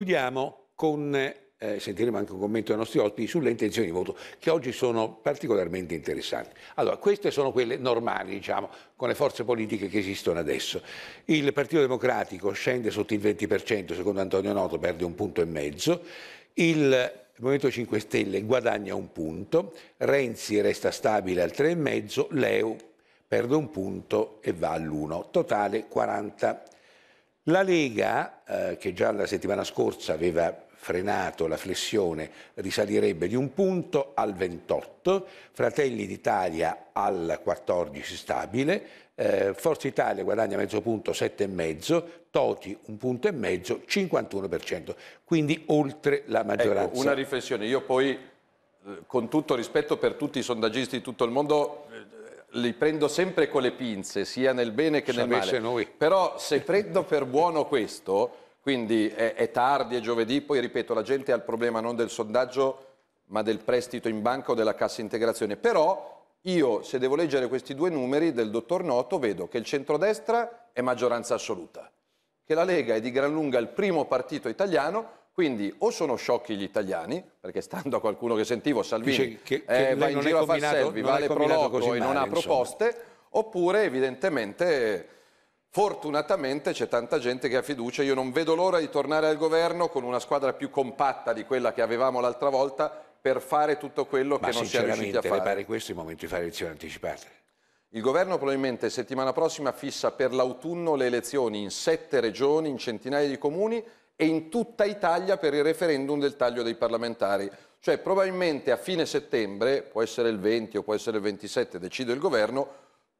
Chiudiamo con, eh, sentiremo anche un commento dei nostri ospiti sulle intenzioni di voto, che oggi sono particolarmente interessanti. Allora, queste sono quelle normali, diciamo, con le forze politiche che esistono adesso. Il Partito Democratico scende sotto il 20%, secondo Antonio Noto perde un punto e mezzo. Il Movimento 5 Stelle guadagna un punto, Renzi resta stabile al 3,5, Leu perde un punto e va all'1, totale 40 la Lega, eh, che già la settimana scorsa aveva frenato la flessione, risalirebbe di un punto al 28, Fratelli d'Italia al 14 stabile, eh, Forza Italia guadagna mezzo punto 7,5, Toti un punto e mezzo, 51%, quindi oltre la ecco, maggioranza. Ecco, una riflessione, io poi eh, con tutto rispetto per tutti i sondaggisti di tutto il mondo eh, li prendo sempre con le pinze, sia nel bene che nel male. Noi. Però se prendo per buono questo, quindi è, è tardi, è giovedì, poi ripeto, la gente ha il problema non del sondaggio, ma del prestito in banca o della cassa integrazione. Però io, se devo leggere questi due numeri del dottor Noto, vedo che il centrodestra è maggioranza assoluta, che la Lega è di gran lunga il primo partito italiano quindi o sono sciocchi gli italiani, perché stando a qualcuno che sentivo, Salvini che, che eh, va in giro a far selfie, vale alle Proloco e non ha proposte, insomma. oppure evidentemente... Fortunatamente c'è tanta gente che ha fiducia, io non vedo l'ora di tornare al governo con una squadra più compatta di quella che avevamo l'altra volta per fare tutto quello Ma che non si è riusciti a fare. Ma le pare questo il momento di fare elezioni anticipate? Il governo probabilmente settimana prossima fissa per l'autunno le elezioni in sette regioni, in centinaia di comuni e in tutta Italia per il referendum del taglio dei parlamentari. Cioè probabilmente a fine settembre, può essere il 20 o può essere il 27, decide il governo,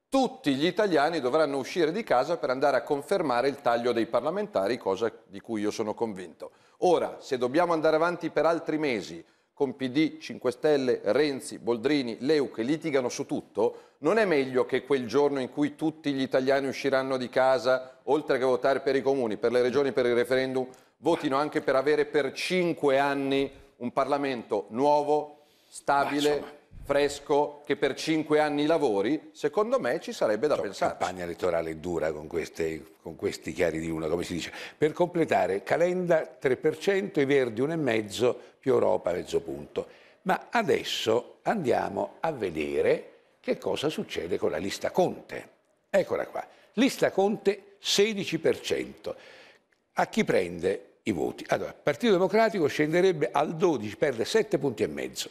tutti gli italiani dovranno uscire di casa per andare a confermare il taglio dei parlamentari, cosa di cui io sono convinto. Ora, se dobbiamo andare avanti per altri mesi, con PD, 5 Stelle, Renzi, Boldrini, Leu che litigano su tutto, non è meglio che quel giorno in cui tutti gli italiani usciranno di casa, oltre che votare per i comuni, per le regioni, per il referendum, votino anche per avere per cinque anni un Parlamento nuovo, stabile, fresco, che per cinque anni lavori, secondo me ci sarebbe da pensare. La Campagna elettorale è dura con, queste, con, questi chiari di una, come si dice. Per completare, Calenda 3%, i Verdi 1,5%, più Europa mezzo punto. Ma adesso andiamo a vedere che cosa succede con la lista Conte. Eccola qua. Lista Conte 16%. A chi prende i voti. Allora, il Partito Democratico scenderebbe al 12, perde 7 punti e mezzo.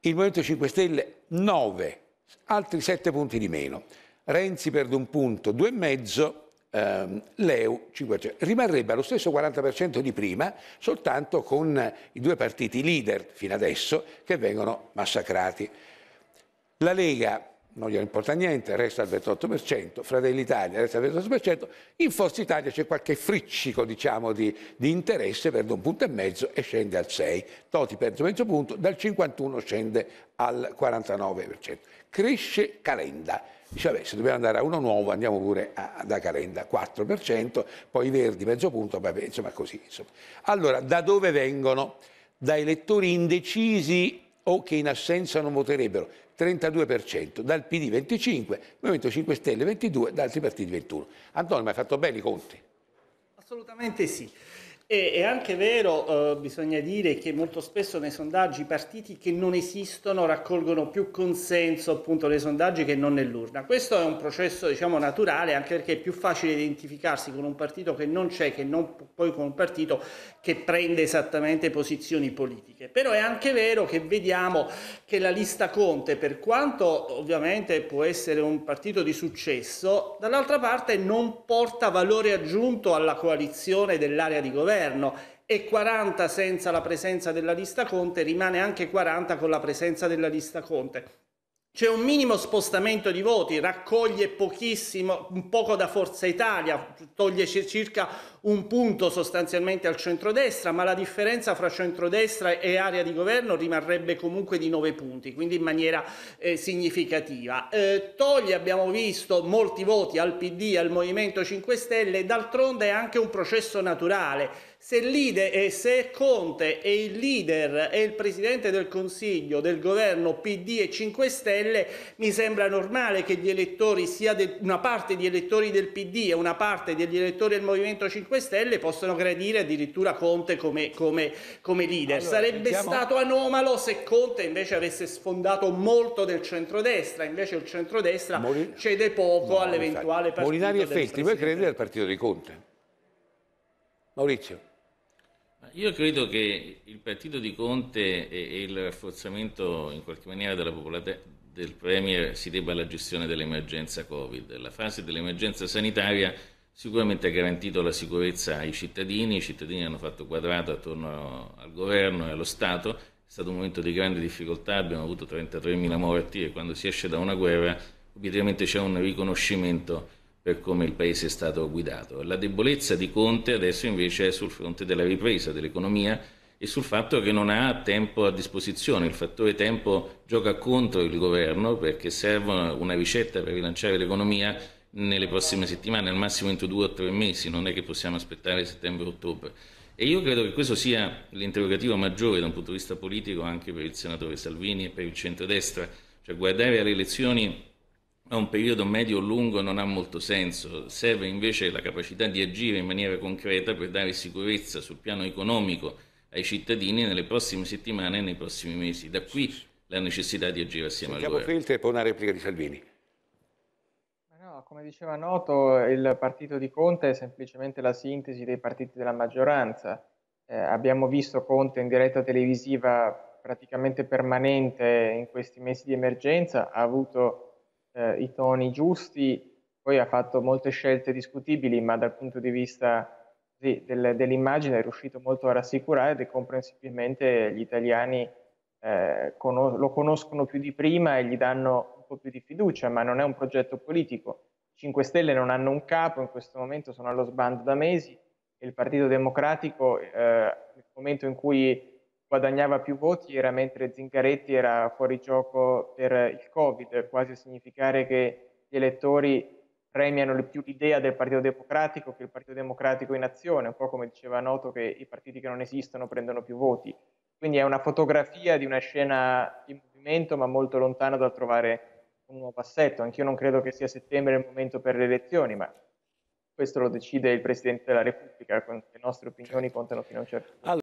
Il Movimento 5 Stelle 9, altri 7 punti di meno. Renzi perde un punto, due 2,5, ehm, Leu 5%. Cioè, rimarrebbe allo stesso 40% di prima, soltanto con i due partiti leader fino adesso che vengono massacrati. La Lega non gli importa niente, resta al 28%, Fratelli Italia resta al 28%, in Forza Italia c'è qualche friccico diciamo, di, di, interesse, perde un punto e mezzo e scende al 6%, Toti perde mezzo punto, dal 51% scende al 49%. Cresce Calenda, dice vabbè se dobbiamo andare a uno nuovo andiamo pure a, da Calenda, 4%, poi Verdi mezzo punto, vabbè insomma così. Insomma. Allora, da dove vengono? Da elettori indecisi o che in assenza non voterebbero. 32%, dal PD 25%, Movimento 5 Stelle 22%, da altri partiti 21%. Antonio, mi hai fatto bene i conti? Assolutamente sì. E, è anche vero, eh, bisogna dire, che molto spesso nei sondaggi i partiti che non esistono raccolgono più consenso appunto nei sondaggi che non nell'urna. Questo è un processo diciamo naturale anche perché è più facile identificarsi con un partito che non c'è che non poi con un partito che prende esattamente posizioni politiche. Però è anche vero che vediamo che la lista Conte, per quanto ovviamente può essere un partito di successo, dall'altra parte non porta valore aggiunto alla coalizione dell'area di governo governo e 40 senza la presenza della lista Conte, rimane anche 40 con la presenza della lista Conte. C'è un minimo spostamento di voti, raccoglie pochissimo, un poco da Forza Italia, toglie circa un punto sostanzialmente al centrodestra, ma la differenza fra centrodestra e area di governo rimarrebbe comunque di 9 punti, quindi in maniera eh, significativa. Eh, toglie, abbiamo visto, molti voti al PD, al Movimento 5 Stelle, d'altronde è anche un processo naturale. Se, leader, se, Conte è il leader eh, e il Presidente del Consiglio del governo PD e 5 Stelle, Stelle, mi sembra normale che gli elettori, sia de, una parte di elettori del PD e una parte degli elettori del Movimento 5 Stelle possano gradire addirittura Conte come, come, come leader. Allora, Sarebbe sentiamo... stato anomalo se Conte invece avesse sfondato molto del centrodestra, invece il centrodestra Molin... cede poco no, all'eventuale partito Molinari e Feltri, voi credete al partito di Conte? Maurizio. Io credo che il partito di Conte e, il rafforzamento in qualche maniera della, popolazione del Premier si debba alla gestione dell'emergenza Covid. La fase dell'emergenza sanitaria sicuramente ha garantito la sicurezza ai cittadini, i cittadini hanno fatto quadrato attorno al governo e allo Stato, è stato un momento di grande difficoltà, abbiamo avuto 33.000 morti e quando si esce da una guerra obiettivamente c'è un riconoscimento per come il paese è stato guidato. La debolezza di Conte adesso invece è sul fronte della ripresa dell'economia e sul fatto che non ha tempo a disposizione. Il fattore tempo gioca contro il governo perché serve una ricetta per rilanciare l'economia nelle prossime settimane, al massimo entro due o tre mesi, non è che possiamo aspettare settembre-ottobre. E io credo che questo sia l'interrogativo maggiore da un punto di vista politico anche per il senatore Salvini e per il centrodestra, cioè guardare alle elezioni a un periodo medio-lungo non ha molto senso, serve invece la capacità di agire in maniera concreta per dare sicurezza sul piano economico ai cittadini nelle prossime settimane e nei prossimi mesi. Da qui la necessità di agire assieme Sentiamo al governo. Feltre e poi una replica di Salvini. No, come diceva Noto, il partito di Conte è semplicemente la sintesi dei partiti della maggioranza. Eh, abbiamo visto Conte in diretta televisiva praticamente permanente in questi mesi di emergenza, ha avuto eh, i toni giusti, poi ha fatto molte scelte discutibili, ma dal punto di vista sì, del, dell'immagine è riuscito molto a rassicurare ed è comprensibilmente gli italiani eh, conos- lo conoscono più di prima e gli danno un po' più di fiducia, ma non è un progetto politico. 5 Stelle non hanno un capo, in questo momento sono allo sbando da mesi e il Partito Democratico, eh, nel momento in cui guadagnava più voti era mentre Zingaretti era fuori gioco per il Covid, quasi a significare che gli elettori premiano più l'idea del Partito Democratico che il Partito Democratico in azione, un po' come diceva Noto che i partiti che non esistono prendono più voti. Quindi è una fotografia di una scena in movimento ma molto lontana da trovare un nuovo assetto. Anch'io non credo che sia settembre il momento per le elezioni, ma questo lo decide il Presidente della Repubblica, le nostre opinioni contano fino a un certo punto.